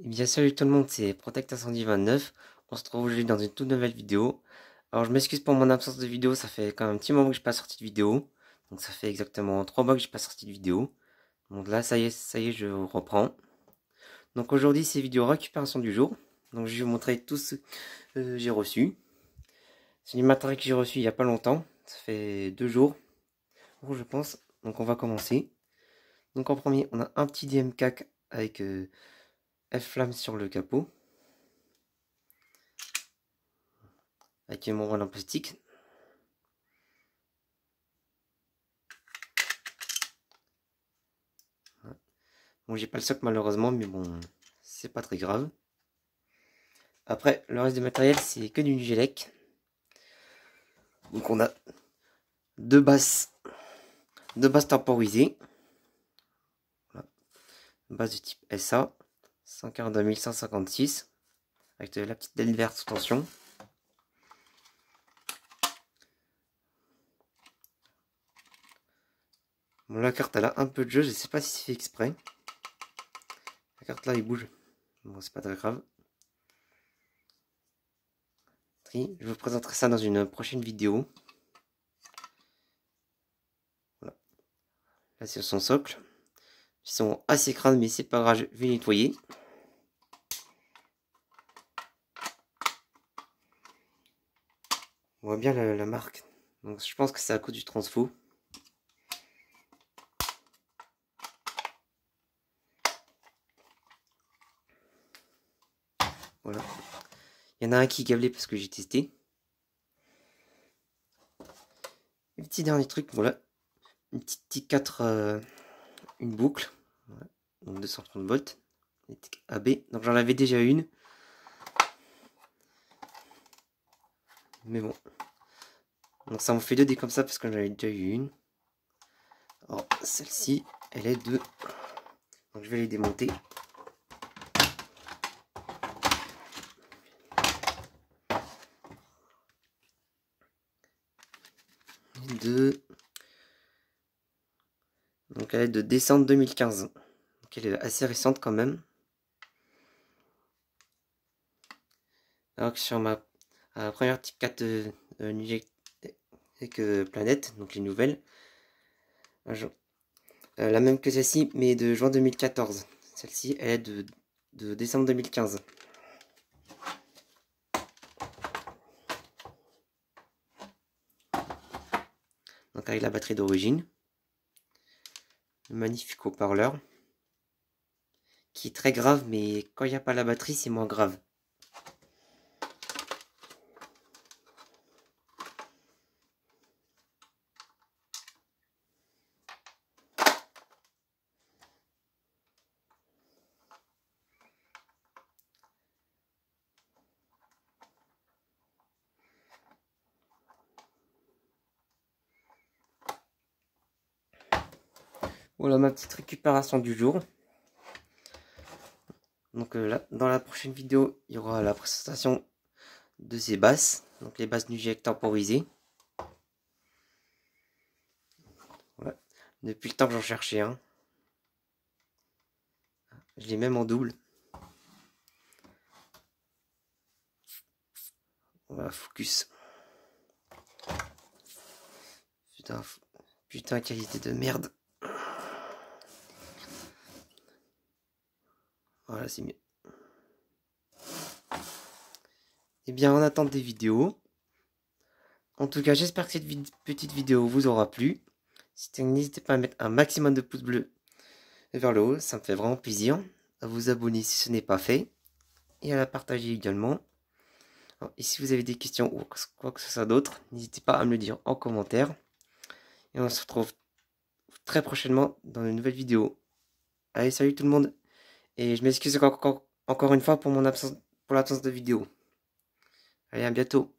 Et eh bien salut tout le monde, c'est Protect Incendie On se retrouve aujourd'hui dans une toute nouvelle vidéo. Alors je m'excuse pour mon absence de vidéo, ça fait quand même un petit moment que je n'ai pas sorti de vidéo. Donc ça fait exactement 3 mois que je n'ai pas sorti de vidéo. Donc là ça y est, ça y est, je reprends. Donc aujourd'hui c'est vidéo récupération du jour. Donc je vais vous montrer tout ce que j'ai reçu. C'est du matériel que j'ai reçu il n'y a pas longtemps. Ça fait 2 jours. je pense. Donc on va commencer. Donc en premier on a un petit DMK avec... Euh, F-flamme sur le capot. Avec mon rôle en plastique. Bon, j'ai pas le socle malheureusement, mais bon, c'est pas très grave. Après, le reste du matériel, c'est que du Nugelec. Donc on a deux basses, deux basses temporisées. Voilà. base de type SA. 142 156 avec la petite LED verte sous tension. Bon, la carte elle a un peu de jeu, je ne sais pas si c'est fait exprès. La carte là il bouge. Bon, c'est pas très grave. Je vous présenterai ça dans une prochaine vidéo. Voilà. Là, c'est son socle. Ils sont assez crades, mais c'est pas grave, je vais nettoyer. On voit bien la, marque. Donc je pense que c'est à cause du transfo. Voilà. Il y en a un qui est câblé parce que j'ai testé. Un petit dernier truc, voilà. Une petite 4 euh, une boucle. Donc 230 volts. AB. Donc j'en avais déjà une. Mais bon. Donc ça en fait deux dés comme ça parce que j'avais déjà eu une. Oh, celle-ci, elle est de... Donc je vais les démonter. De... Donc elle est de décembre 2015. Donc elle est assez récente quand même. donc sur ma première type 4 et Planète, donc les nouvelles. Euh, la même que celle-ci, mais de juin 2014. Celle-ci, elle est de, de décembre 2015. Donc avec la batterie d'origine. Le magnifique haut-parleur. Qui est très grave, mais quand il n'y a pas la batterie, c'est moins grave. Voilà ma petite récupération du jour. Donc euh, là, dans la prochaine vidéo, il y aura la présentation de ces basses. Donc les basses du GEC temporisées. Depuis le temps que j'en cherchais un. Je l'ai même en double. Voilà, focus. Putain, putain, qualité de merde. c'est mieux. Eh bien, en attend des vidéos. En tout cas, j'espère que cette petite vidéo vous aura plu. Si n'hésitez pas à mettre un maximum de pouces bleus vers le haut, ça me fait vraiment plaisir. À vous abonner si ce n'est pas fait. Et à la partager également. et si vous avez des questions ou quoi que ce soit d'autre, n'hésitez pas à me le dire en commentaire. Et on se retrouve très prochainement dans une nouvelle vidéo. Allez, salut tout le monde et je m'excuse encore, une fois pour mon absence, pour l'absence de vidéo. Allez, à bientôt.